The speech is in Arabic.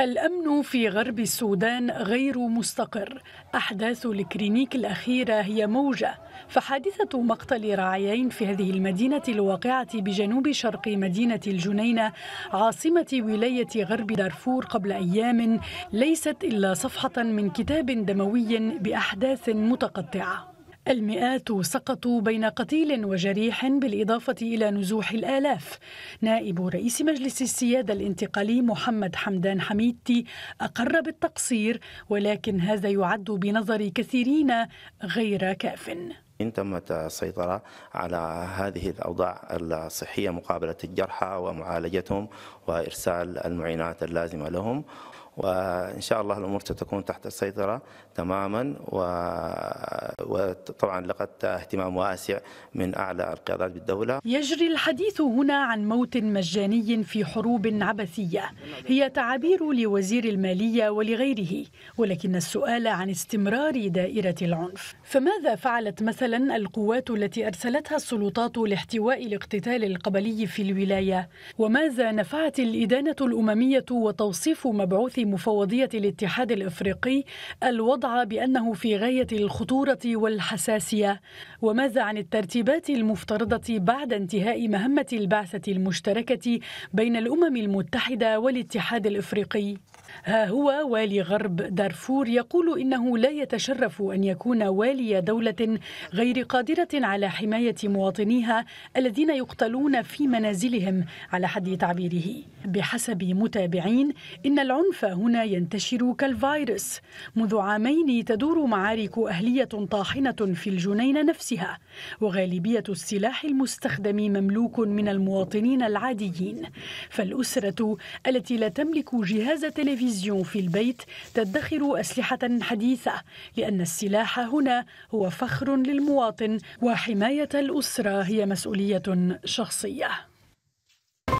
الأمن في غرب السودان غير مستقر أحداث الكرينيك الأخيرة هي موجة فحادثة مقتل راعيين في هذه المدينة الواقعة بجنوب شرق مدينة الجنينة عاصمة ولاية غرب دارفور قبل أيام ليست إلا صفحة من كتاب دموي بأحداث متقطعة المئات سقطوا بين قتيل وجريح بالإضافة إلى نزوح الآلاف نائب رئيس مجلس السيادة الانتقالي محمد حمدان حميدتي أقر بالتقصير ولكن هذا يعد بنظر كثيرين غير كافٍ إن تمت السيطرة على هذه الأوضاع الصحية مقابلة الجرحى ومعالجتهم وإرسال المعينات اللازمة لهم وان شاء الله الامور ستكون تحت السيطره تماما وطبعا لقد اهتمام واسع من اعلى القيادات بالدوله. يجري الحديث هنا عن موت مجاني في حروب عبثيه هي تعابير لوزير الماليه ولغيره ولكن السؤال عن استمرار دائره العنف. فماذا فعلت مثلا القوات التي ارسلتها السلطات لاحتواء الاقتتال القبلي في الولايه؟ وماذا نفعت الادانه الامميه وتوصيف مبعوث مفوضية الاتحاد الإفريقي الوضع بأنه في غاية الخطورة والحساسية وماذا عن الترتيبات المفترضة بعد انتهاء مهمة البعثة المشتركة بين الأمم المتحدة والاتحاد الإفريقي ها هو والي غرب دارفور يقول إنه لا يتشرف أن يكون والي دولة غير قادرة على حماية مواطنيها الذين يقتلون في منازلهم على حد تعبيره بحسب متابعين إن العنف هنا ينتشر كالفيروس منذ عامين تدور معارك أهلية طاحنة في الجنينة نفسها وغالبية السلاح المستخدم مملوك من المواطنين العاديين فالأسرة التي لا تملك جهاز تلفزيون في البيت تدخر أسلحة حديثة لأن السلاح هنا هو فخر للمواطن وحماية الأسرة هي مسؤولية شخصية